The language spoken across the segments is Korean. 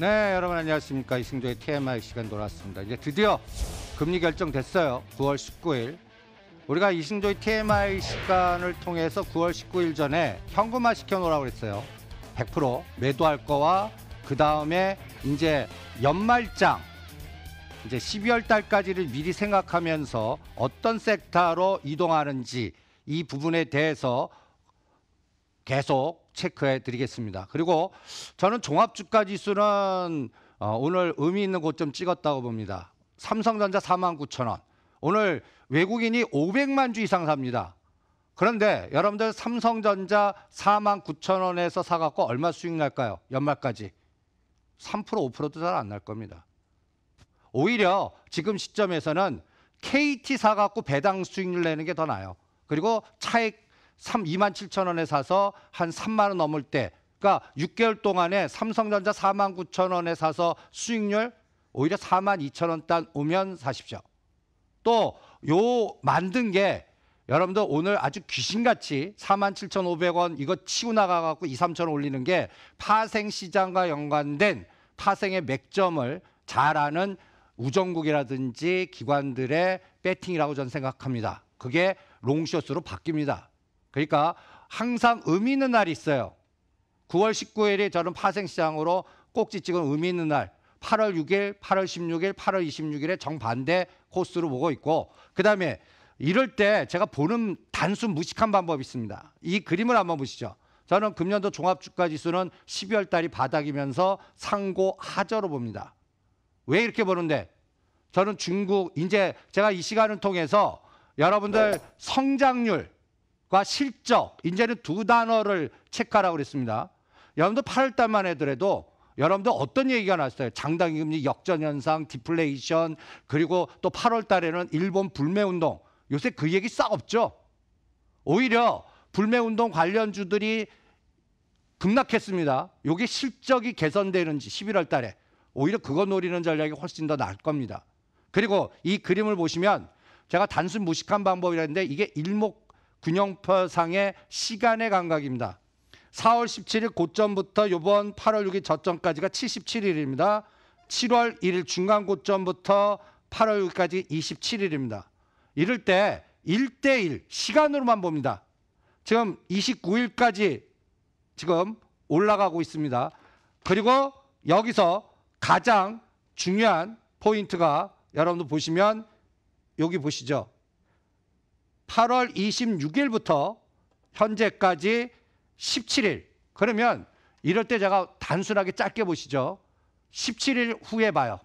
네, 여러분 안녕하십니까. 이승조의 TMI 시간 돌아왔습니다. 이제 드디어 금리 결정됐어요. 9월 19일. 우리가 이승조의 TMI 시간을 통해서 9월 19일 전에 현금화 시켜놓으라고 그랬어요. 100% 매도할 거와 그 다음에 이제 연말장 이제 12월 달까지를 미리 생각하면서 어떤 섹터로 이동하는지 이 부분에 대해서 계속 체크해 드리겠습니다. 그리고 저는 종합주가지수는 어, 오늘 의미 있는 고점 찍었다고 봅니다. 삼성전자 4만 9천 원. 오늘 외국인이 500만 주 이상 삽니다. 그런데 여러분들 삼성전자 4만 9천 원에서 사갖고 얼마 수익 날까요? 연말까지 3% 5%도 잘 안 날 겁니다. 오히려 지금 시점에서는 KT 사갖고 배당 수익률 내는 게 더 나아요. 그리고 차액 3 2만 7천 원에 사서 한 3만 원 넘을 때 그러니까 6개월 동안에 삼성전자 4만 9천 원에 사서 수익률 오히려 4만 2천 원 단 오면 사십시오. 또요 만든 게 여러분들 오늘 아주 귀신같이 4만 7,500원 이거 치고 나가갖고 2, 3천 원 올리는 게 파생시장과 연관된 파생의 맥점을 잘 아는 우정국이라든지 기관들의 배팅이라고 저는 생각합니다. 그게 롱숏으로 바뀝니다. 그러니까 항상 의미 있는 날이 있어요. 9월 19일이 저는 파생시장으로 꼭지 찍은 의미 있는 날. 8월 6일, 8월 16일, 8월 26일에 정반대 코스로 보고 있고 그다음에 이럴 때 제가 보는 단순 무식한 방법이 있습니다. 이 그림을 한번 보시죠. 저는 금년도 종합주가지수는 12월 달이 바닥이면서 상고 하저로 봅니다. 왜 이렇게 보는데? 저는 중국 이제 제가 이 시간을 통해서 여러분들 네. 성장률 과 실적 이제는 두 단어를 체크하라고 그랬습니다. 여러분도 8월달만 해더라도 여러분들 어떤 얘기가 났어요? 장당기금리 역전 현상, 디플레이션 그리고 또 8월달에는 일본 불매운동 요새 그 얘기 싹 없죠. 오히려 불매운동 관련주들이 급락했습니다. 요게 실적이 개선되는지 11월 달에 오히려 그거 노리는 전략이 훨씬 더 나을 겁니다. 그리고 이 그림을 보시면 제가 단순 무식한 방법이라는데 이게 일목 균형표상의 시간의 감각입니다. 4월 17일 고점부터 이번 8월 6일 저점까지가 77일입니다. 7월 1일 중간 고점부터 8월 6일까지 27일입니다. 이럴 때 1대1 시간으로만 봅니다. 지금 29일까지 지금 올라가고 있습니다. 그리고 여기서 가장 중요한 포인트가 여러분들 보시면 여기 보시죠. 8월 26일부터 현재까지 17일. 그러면 이럴 때 제가 단순하게 짧게 보시죠. 17일 후에 봐요.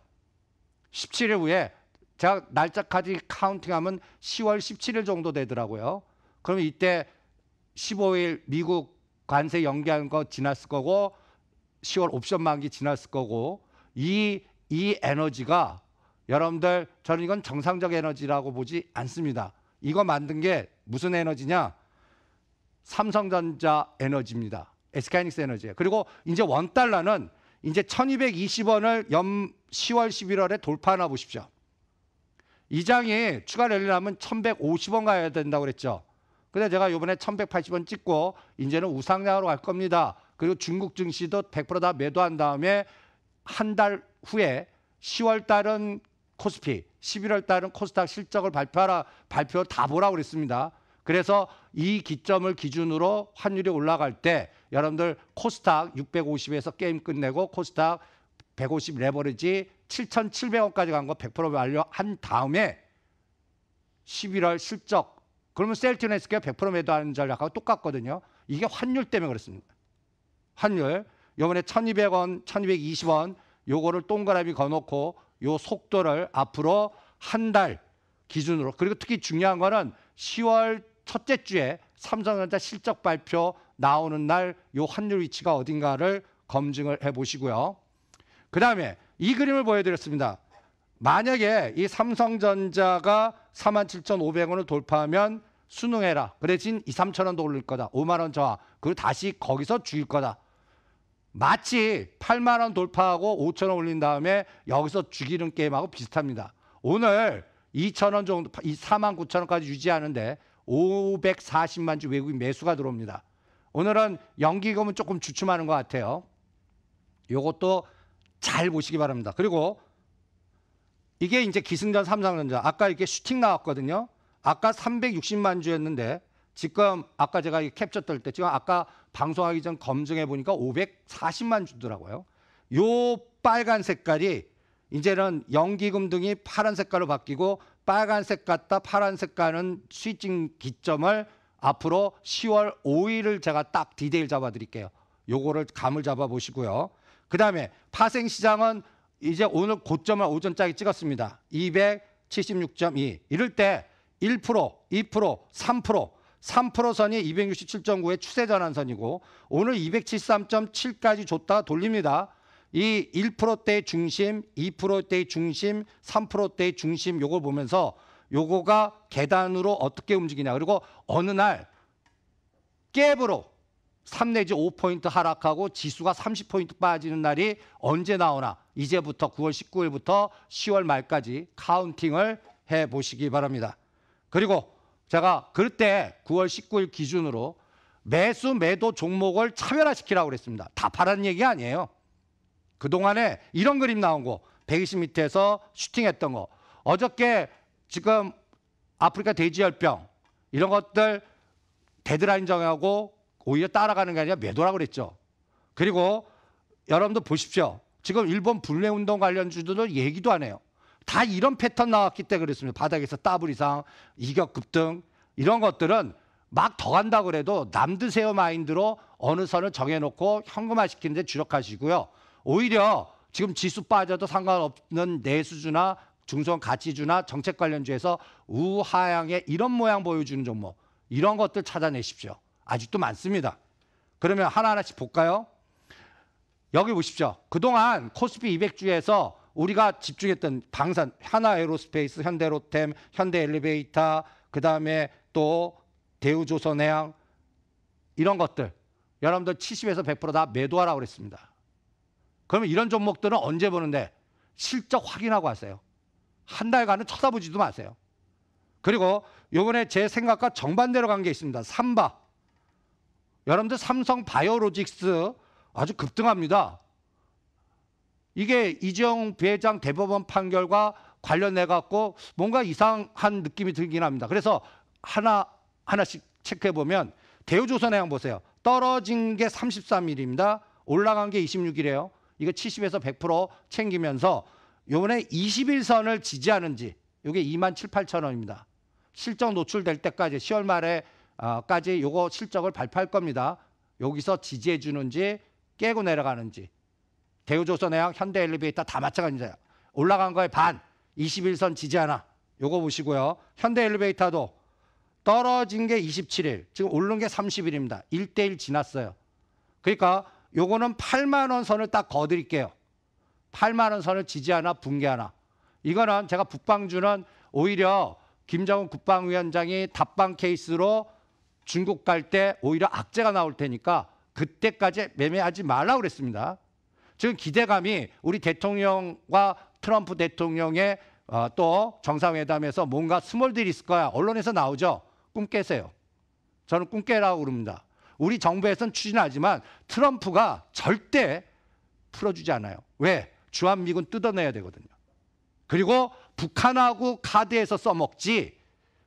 17일 후에 제가 날짜까지 카운팅하면 10월 17일 정도 되더라고요. 그럼 이때 15일 미국 관세 연기한 거 지났을 거고 10월 옵션 만기 지났을 거고 이, 이 에너지가 여러분들 저는 이건 정상적 에너지라고 보지 않습니다. 이거 만든 게 무슨 에너지냐? 삼성전자 에너지입니다. SK하이닉스 에너지예요. 그리고 이제 원 달러는 이제 1220원을 연 10월 11월에 돌파나 하 보십시오. 이 장이 추가 랠리라면 1150원 가야 된다고 그랬죠. 근데 제가 요번에 1180원 찍고 이제는 우상향으로 갈 겁니다. 그리고 중국 증시도 100%다 매도한 다음에 한 달 후에 10월 달은 코스피, 11월 달은 코스닥 실적을 발표하라 발표 다보라 그랬습니다. 그래서 이 기점을 기준으로 환율이 올라갈 때 여러분들 코스닥 650에서 게임 끝내고 코스닥 150 레버리지 7,700원까지 간 거 100% 완료한 다음에 11월 실적 그러면 셀티네스가 100% 매도하는 전략하고 똑같거든요. 이게 환율 때문에 그렇습니다. 환율. 요번에 1200원, 1220원 요거를 동그라미 거놓고 요 속도를 앞으로 한 달 기준으로 그리고 특히 중요한 거는 10월 첫째 주에 삼성전자 실적 발표 나오는 날 요 환율 위치가 어딘가를 검증을 해 보시고요. 그다음에 이 그림을 보여 드렸습니다. 만약에 이 삼성전자가 47,500원을 돌파하면 수능해라. 그래 진 2, 3천 원도 올릴 거다. 5만 원 저하. 그리고 다시 거기서 줄일 거다. 마치 8만 원 돌파하고 5천 원 올린 다음에 여기서 죽이는 게임하고 비슷합니다. 오늘 2천 원 정도, 4만 9천 원까지 유지하는데 540만 주 외국인 매수가 들어옵니다. 오늘은 연기금은 조금 주춤하는 것 같아요. 요것도 잘 보시기 바랍니다. 그리고 이게 이제 기승전 삼성전자 아까 이렇게 슈팅 나왔거든요. 아까 360만 주였는데 지금 아까 제가 캡처 뜰 때 지금 아까 방송하기 전 검증해 보니까 540만 주더라고요. 요 빨간 색깔이 이제는 연기금 등이 파란 색깔로 바뀌고 빨간색 같다 파란색 가는 스위칭 기점을 앞으로 10월 5일을 제가 딱디테일 잡아 드릴게요. 요거를 감을 잡아 보시고요. 그다음에 파생 시장은 이제 오늘 고점을 오전짜리 찍었습니다. 276.2. 이럴 때 1%, 2%, 3% 3%선이 267.9의 추세 전환선이고 오늘 273.7까지 줬다 돌립니다. 이 1%대의 중심, 2%대의 중심, 3%대의 중심 요걸 보면서 요거가 계단으로 어떻게 움직이냐. 그리고 어느 날 갭으로 3 내지 5포인트 하락하고 지수가 30포인트 빠지는 날이 언제 나오나. 이제부터 9월 19일부터 10월 말까지 카운팅을 해 보시기 바랍니다. 그리고 제가 그때 9월 19일 기준으로 매수 매도 종목을 차별화시키라고 그랬습니다. 다 파란 얘기 아니에요. 그동안에 이런 그림 나온 거 120m에서 슈팅했던 거 어저께 지금 아프리카 돼지열병 이런 것들 데드라인 정하고 오히려 따라가는 게 아니라 매도라고 그랬죠. 그리고 여러분도 보십시오. 지금 일본 불매운동 관련 주들도 얘기도 안 해요. 다 이런 패턴 나왔기 때문에 그랬습니다. 바닥에서 따블 이상, 이격 급등 이런 것들은 막 더 간다 그래도 남드세요 마인드로 어느 선을 정해놓고 현금화 시키는데 주력하시고요. 오히려 지금 지수 빠져도 상관없는 내수주나 중소형 가치주나 정책 관련주에서 우하향의 이런 모양 보여주는 종목 이런 것들 찾아내십시오. 아직도 많습니다. 그러면 하나하나씩 볼까요? 여기 보십시오. 그동안 코스피 200주에서 우리가 집중했던 방산 하나 에로스페이스, 현대로템, 현대엘리베이터, 그 다음에 또 대우조선해양 이런 것들 여러분들 70에서 100%다 매도하라고 그랬습니다. 그러면 이런 종목들은 언제 보는데 실적 확인하고 하세요. 한 달간은 쳐다보지도 마세요. 그리고 요번에 제 생각과 정반대로 간 게 있습니다. 삼바. 여러분들 삼성 바이오로직스 아주 급등합니다. 이게 이재용 부회장 대법원 판결과 관련해 갖고 뭔가 이상한 느낌이 들긴 합니다. 그래서 하나 하나씩 체크해 보면 대우조선해 양 보세요. 떨어진 게 33일입니다. 올라간 게 26일이에요. 이거 70에서 100% 챙기면서 요번에 2일선을 지지하는지 요게 2만 7, 8천 원입니다. 실적 노출될 때까지 10월 말에까지 아, 요거 실적을 발표할 겁니다. 여기서 지지해 주는지 깨고 내려가는지 대우조선해양, 현대엘리베이터 다마찬가지예요 올라간 거에 반, 21선 지지 하나. 요거 보시고요. 현대엘리베이터도 떨어진 게 27일, 지금 오른 게 30일입니다. 1대1 지났어요. 그러니까 요거는 8만 원 선을 딱 거드릴게요. 8만 원 선을 지지하나 붕괴하나. 이거는 제가 북방주는 오히려 김정은 국방위원장이 답방 케이스로 중국 갈 때 오히려 악재가 나올 테니까 그때까지 매매하지 말라 그랬습니다. 지금 기대감이 우리 대통령과 트럼프 대통령의 어, 또 정상회담에서 뭔가 스몰들이 있을 거야. 언론에서 나오죠. 꿈 깨세요. 저는 꿈 깨라고 그럽니다. 우리 정부에서는 추진하지만 트럼프가 절대 풀어주지 않아요. 왜? 주한미군 뜯어내야 되거든요. 그리고 북한하고 카드에서 써먹지.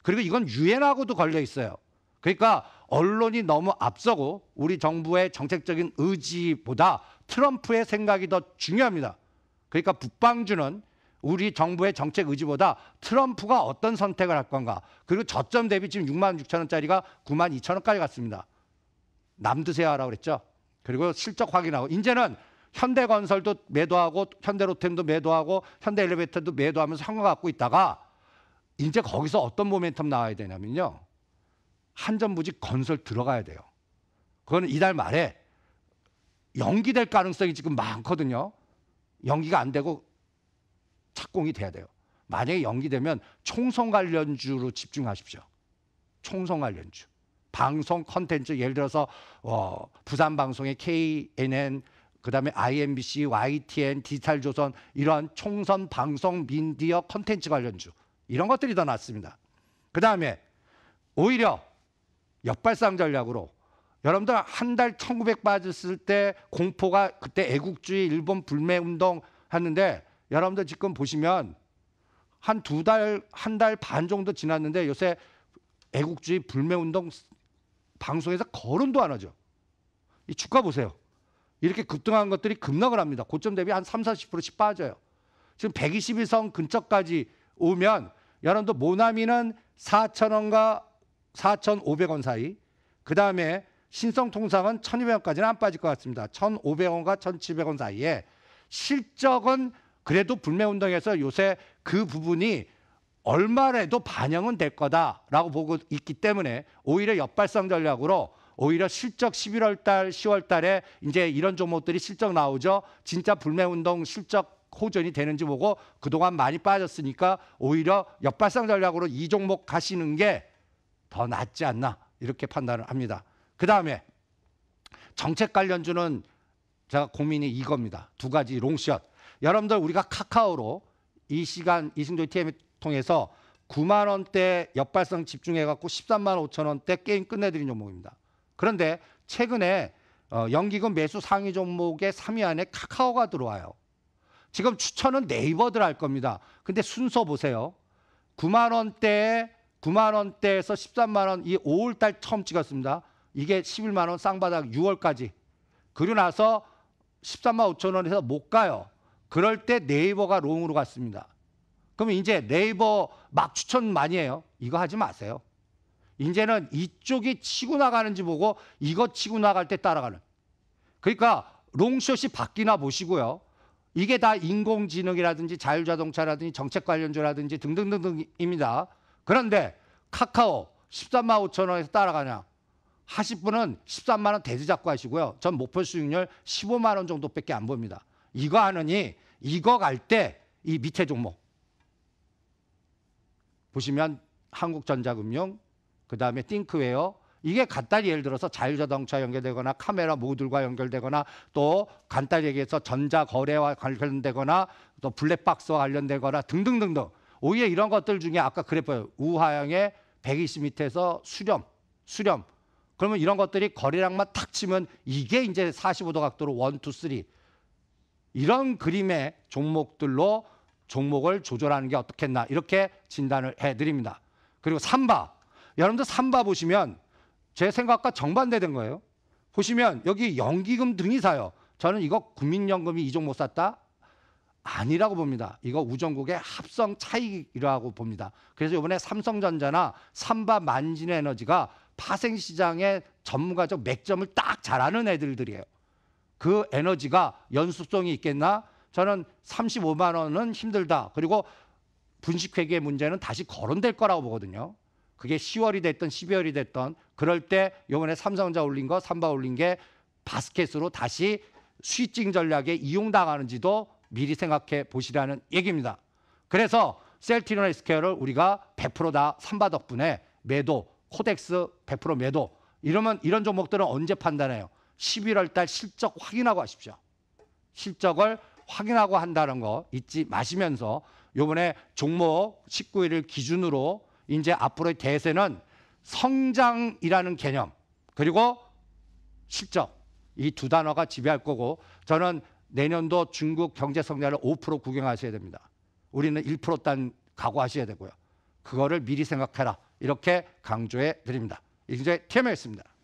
그리고 이건 유엔하고도 걸려 있어요. 그러니까 언론이 너무 앞서고 우리 정부의 정책적인 의지보다 트럼프의 생각이 더 중요합니다. 그러니까 북방주는 우리 정부의 정책 의지보다 트럼프가 어떤 선택을 할 건가. 그리고 저점 대비 지금 6만 6천 원짜리가 9만 2천 원까지 갔습니다. 남드세요 하라고 그랬죠. 그리고 실적 확인하고 이제는 현대건설도 매도하고 현대로템도 매도하고 현대엘리베이터도 매도하면서 현금 갖고 있다가 이제 거기서 어떤 모멘텀 나와야 되냐면요. 한전부지 건설 들어가야 돼요. 그거는 이달 말에 연기될 가능성이 지금 많거든요. 연기가 안 되고 착공이 돼야 돼요. 만약에 연기되면 총선 관련주로 집중하십시오. 총선 관련주. 방송 컨텐츠 예를 들어서 어, 부산 방송의 KNN 그다음에 IMBC, YTN, 디지털조선 이러한 총선 방송 민디어 컨텐츠 관련주 이런 것들이 더 낫습니다. 그다음에 오히려 역발상 전략으로 여러분들 한 달 1900 빠졌을 때 공포가 그때 애국주의 일본 불매 운동 하는데 여러분들 지금 보시면 한 두 달 한 달 반 정도 지났는데 요새 애국주의 불매 운동 방송에서 거론도 안 하죠. 이 주가 보세요. 이렇게 급등한 것들이 급락을 합니다. 고점 대비 한 3, 40%씩 빠져요. 지금 121선 근처까지 오면 여러분들 모나미는 4,000원과 4,500원 사이. 그다음에 신성 통상은 1,200원까지는 안 빠질 것 같습니다. 1,500원과 1,700원 사이에 실적은 그래도 불매 운동에서 요새 그 부분이 얼마라도 반영은 될 거다라고 보고 있기 때문에 오히려 역발상 전략으로 오히려 실적 11월 달, 10월 달에 이제 이런 종목들이 실적 나오죠. 진짜 불매 운동 실적 호전이 되는지 보고 그동안 많이 빠졌으니까 오히려 역발상 전략으로 이 종목 가시는 게 더 낫지 않나 이렇게 판단을 합니다. 그 다음에 정책 관련주는 제가 고민이 이겁니다. 두 가지 롱샷. 여러분들 우리가 카카오로 이 시간 이승조 TM 통해서 9만 원대 역발상 집중해 갖고 13만 5천 원대 게임 끝내드린 종목입니다. 그런데 최근에 어, 연기금 매수 상위 종목의 3위 안에 카카오가 들어와요. 지금 추천은 네이버들 할 겁니다. 근데 순서 보세요. 9만 원대 9만 원대에서 13만 원이 5월 달 처음 찍었습니다. 이게 11만 원 쌍바닥 6월까지. 그리고 나서 13만 5천 원에서 못 가요. 그럴 때 네이버가 롱으로 갔습니다. 그럼 이제 네이버 막 추천 많이 해요. 이거 하지 마세요. 이제는 이쪽이 치고 나가는지 보고 이거 치고 나갈 때 따라가는. 그러니까 롱숏이 바뀌나 보시고요. 이게 다 인공지능이라든지 자율자동차라든지 정책 관련주라든지 등등등등입니다. 그런데 카카오 13만 5천 원에서 따라가냐? 하실 분은 13만 원 대지 잡고 하시고요. 전 목표 수익률 15만 원 정도밖에 안 봅니다. 이거 하느니 이거 갈 때 이 밑에 종목 보시면 한국전자금융 그다음에 띵크웨어 이게 간단히 예를 들어서 자율자동차 연결되거나 카메라 모듈과 연결되거나 또 간단히 얘기해서 전자거래와 관련되거나 또 블랙박스와 관련되거나 등등등등 오히려 이런 것들 중에 아까 그래프 우하형의1 2 0밑에서 수렴 수렴 그러면 이런 것들이 거리랑만 탁 치면 이게 이제 45도 각도로 원, 투, 쓰리 이런 그림의 종목들로 종목을 조절하는 게 어떻겠나 이렇게 진단을 해드립니다. 그리고 삼바 여러분들 삼바 보시면 제 생각과 정반대된 거예요. 보시면 여기 연기금 등이 사요. 저는 이거 국민연금이 이 종목 샀다? 아니라고 봅니다. 이거 우정국의 합성 차익이라고 봅니다. 그래서 이번에 삼성전자나 삼바 만진에너지가 파생 시장의 전문가적 맥점을 딱 잘하는 애들들이에요. 그 에너지가 연속성이 있겠나? 저는 35만 원은 힘들다. 그리고 분식회계 문제는 다시 거론될 거라고 보거든요. 그게 10월이 됐던 12월이 됐던 그럴 때 요번에 삼성전자 올린 거, 삼바 올린 게 바스켓으로 다시 수익증 전략에 이용당하는지도 미리 생각해 보시라는 얘기입니다. 그래서 셀티노 에스케어를 우리가 100%다 삼바 덕분에 매도 코덱스 100% 매도 이러면 이런 종목들은 언제 판단해요? 11월 달 실적 확인하고 하십시오. 실적을 확인하고 한다는 거 잊지 마시면서 요번에 종목 19일을 기준으로 이제 앞으로의 대세는 성장이라는 개념 그리고 실적 이 두 단어가 지배할 거고 저는 내년도 중국 경제 성장을 5% 구경하셔야 됩니다. 우리는 1%단 각오하셔야 되고요. 그거를 미리 생각해라. 이렇게 강조해 드립니다. 굉장히 TMI였습니다.